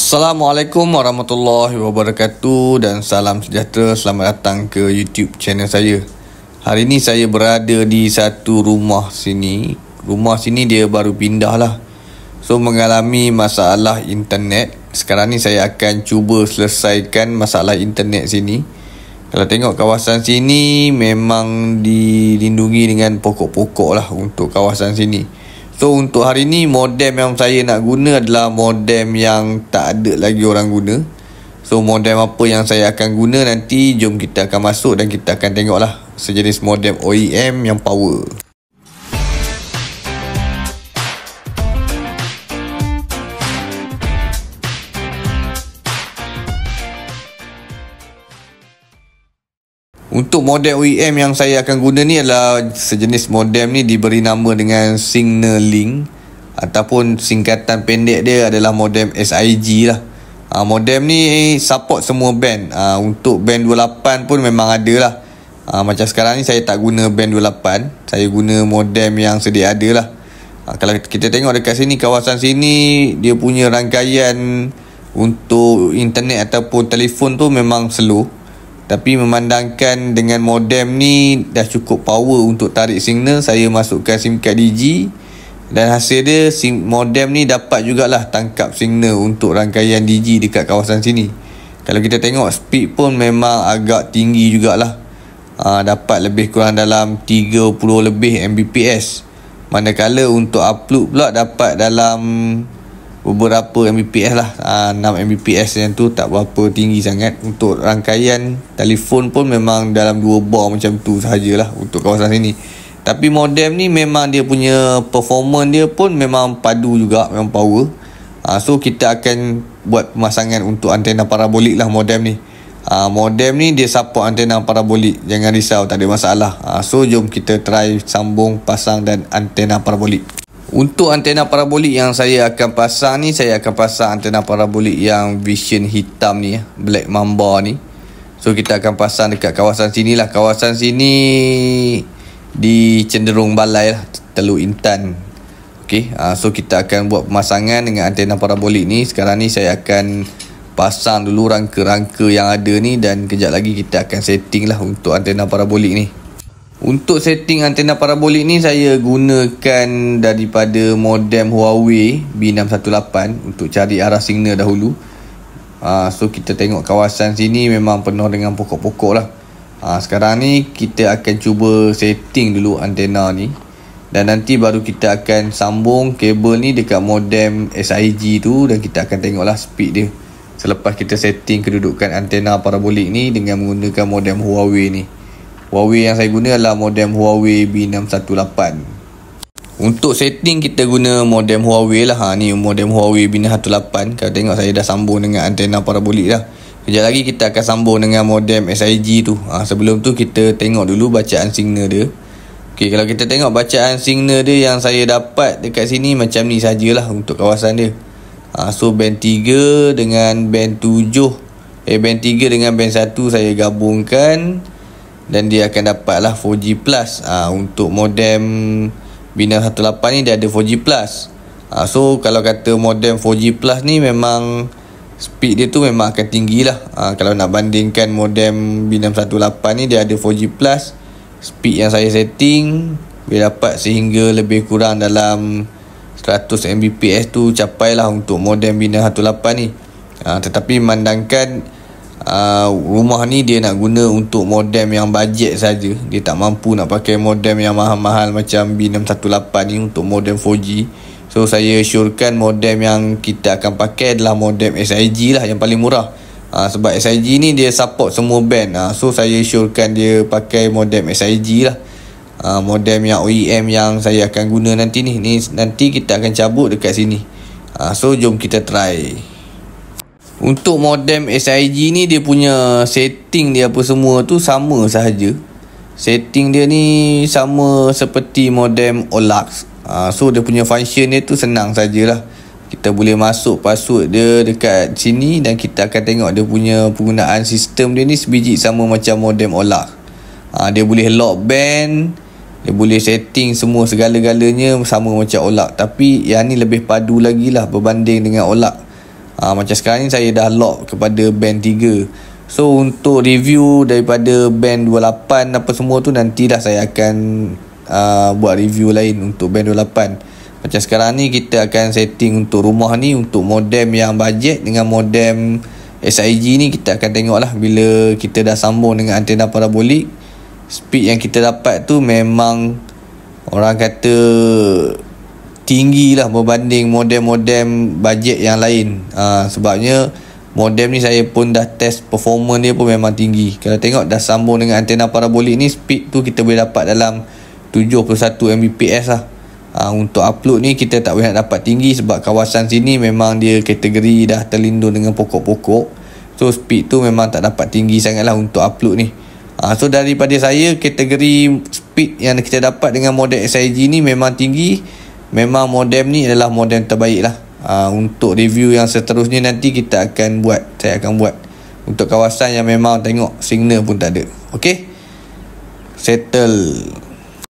Assalamualaikum warahmatullahi wabarakatuh dan salam sejahtera. Selamat datang ke YouTube channel saya. Hari ini saya berada di satu rumah sini. Rumah sini dia baru pindah lah. So mengalami masalah internet. Sekarang ni saya akan cuba selesaikan masalah internet sini. Kalau tengok kawasan sini memang dilindungi dengan pokok-pokok lah untuk kawasan sini. So untuk hari ni modem yang saya nak guna adalah modem yang tak ada lagi orang guna So modem apa yang saya akan guna nanti jom kita akan masuk dan kita akan tengok lah Sejenis modem OEM yang power Untuk modem OEM yang saya akan guna ni adalah sejenis modem ni diberi nama dengan Signaling ataupun singkatan pendek dia adalah modem SIG lah. Ha, modem ni support semua band. Ha, untuk band 28 pun memang ada lah. Ha, macam sekarang ni saya tak guna band 28. Saya guna modem yang sedia ada lah. Ha, kalau kita tengok dekat sini, kawasan sini dia punya rangkaian untuk internet ataupun telefon tu memang slow. Tapi memandangkan dengan modem ni dah cukup power untuk tarik signal, saya masukkan SIM card Digi dan hasil dia SIM modem ni dapat jugalah tangkap signal untuk rangkaian Digi dekat kawasan sini. Kalau kita tengok speed pun memang agak tinggi jugalah. Ha, dapat lebih kurang dalam 30 lebih Mbps. Manakala untuk upload pula dapat dalam beberapa Mbps lah uh, ah, 6 Mbps yang tu tak berapa tinggi sangat untuk rangkaian telefon pun memang dalam 2 bar macam tu sahajalah untuk kawasan sini tapi modem ni memang dia punya performance dia pun memang padu juga memang power uh, so kita akan buat pemasangan untuk antena parabolik lah modem ni uh, modem ni dia support antena parabolik jangan risau tak ada masalah uh, so jom kita try sambung pasang dan antena parabolik untuk antena parabolik yang saya akan pasang ni Saya akan pasang antena parabolik yang vision hitam ni ya, Black Mamba ni So kita akan pasang dekat kawasan sini lah Kawasan sini di cenderung balai lah Teluk Intan Okay uh, ah, So kita akan buat pemasangan dengan antena parabolik ni Sekarang ni saya akan pasang dulu rangka-rangka yang ada ni Dan kejap lagi kita akan setting lah untuk antena parabolik ni untuk setting antena parabolik ni saya gunakan daripada modem Huawei B618 untuk cari arah signal dahulu. Uh, so kita tengok kawasan sini memang penuh dengan pokok-pokok lah. Uh, sekarang ni kita akan cuba setting dulu antena ni. Dan nanti baru kita akan sambung kabel ni dekat modem SIG tu dan kita akan tengok lah speed dia. Selepas kita setting kedudukan antena parabolik ni dengan menggunakan modem Huawei ni. Huawei yang saya guna adalah modem Huawei B618 untuk setting kita guna modem Huawei lah ha, ni modem Huawei B618 kalau tengok saya dah sambung dengan antena parabolik dah sekejap lagi kita akan sambung dengan modem SIG tu ha, sebelum tu kita tengok dulu bacaan signal dia Okay, kalau kita tengok bacaan signal dia yang saya dapat dekat sini macam ni sajalah untuk kawasan dia ha, so band 3 dengan band 7 eh band 3 dengan band 1 saya gabungkan dan dia akan dapatlah 4G plus ha, untuk modem Bina 18 ni dia ada 4G plus ha, so kalau kata modem 4G plus ni memang speed dia tu memang akan tinggi lah ha, ah, kalau nak bandingkan modem Bina 18 ni dia ada 4G plus speed yang saya setting boleh dapat sehingga lebih kurang dalam 100 Mbps tu capailah untuk modem Bina 18 ni ha, tetapi mandangkan uh, rumah ni dia nak guna untuk modem yang bajet saja. Dia tak mampu nak pakai modem yang mahal-mahal macam B618 ni untuk modem 4G. So saya syorkan modem yang kita akan pakai adalah modem SIG lah yang paling murah. Uh, sebab SIG ni dia support semua band. Uh, so saya syorkan dia pakai modem SIG lah. Uh, modem yang OEM yang saya akan guna nanti ni. Ni nanti kita akan cabut dekat sini. Uh, so jom kita try. Untuk modem SIG ni dia punya setting dia apa semua tu sama sahaja. Setting dia ni sama seperti modem Olax. Ha, so dia punya function dia tu senang sajalah. Kita boleh masuk password dia dekat sini dan kita akan tengok dia punya penggunaan sistem dia ni sebiji sama macam modem Olax. Ha, dia boleh lock band, dia boleh setting semua segala-galanya sama macam Olax. Tapi yang ni lebih padu lagi lah berbanding dengan Olax ha, Macam sekarang ni saya dah lock kepada band 3 So untuk review daripada band 28 apa semua tu nanti dah saya akan uh, buat review lain untuk band 28 Macam sekarang ni kita akan setting untuk rumah ni Untuk modem yang budget dengan modem SIG ni Kita akan tengok lah bila kita dah sambung dengan antena parabolik Speed yang kita dapat tu memang Orang kata tinggi lah berbanding modem-modem bajet yang lain ha, sebabnya modem ni saya pun dah test performa dia pun memang tinggi kalau tengok dah sambung dengan antena parabolik ni speed tu kita boleh dapat dalam 71 Mbps lah ha, untuk upload ni kita tak boleh nak dapat tinggi sebab kawasan sini memang dia kategori dah terlindung dengan pokok-pokok so speed tu memang tak dapat tinggi sangat lah untuk upload ni ha, so daripada saya kategori speed yang kita dapat dengan modem SIG ni memang tinggi memang modem ni adalah modem terbaik lah uh, untuk review yang seterusnya nanti kita akan buat saya akan buat untuk kawasan yang memang tengok signal pun tak ada ok settle